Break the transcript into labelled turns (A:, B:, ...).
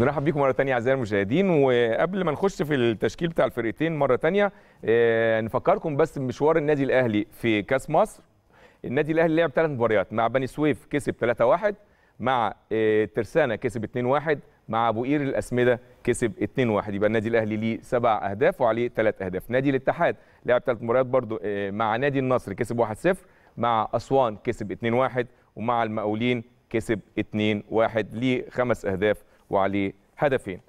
A: نرحب بيكم مره ثانيه اعزائي المشاهدين وقبل ما نخش في التشكيل بتاع الفرقتين مره ثانيه آه، نفكركم بس بمشوار النادي الاهلي في كاس مصر النادي الاهلي لعب ثلاث مباريات مع بني سويف كسب 3-1 مع آه، ترسانه كسب 2-1 مع ابو قير الاسمده كسب 2-1 يبقى النادي الاهلي ليه سبع اهداف وعليه ثلاث اهداف نادي الاتحاد لعب ثلاث مباريات برضو آه، مع نادي النصر كسب 1-0 مع اسوان كسب 2-1 ومع المقاولين كسب 2-1 ليه خمس اهداف وعليه هدفين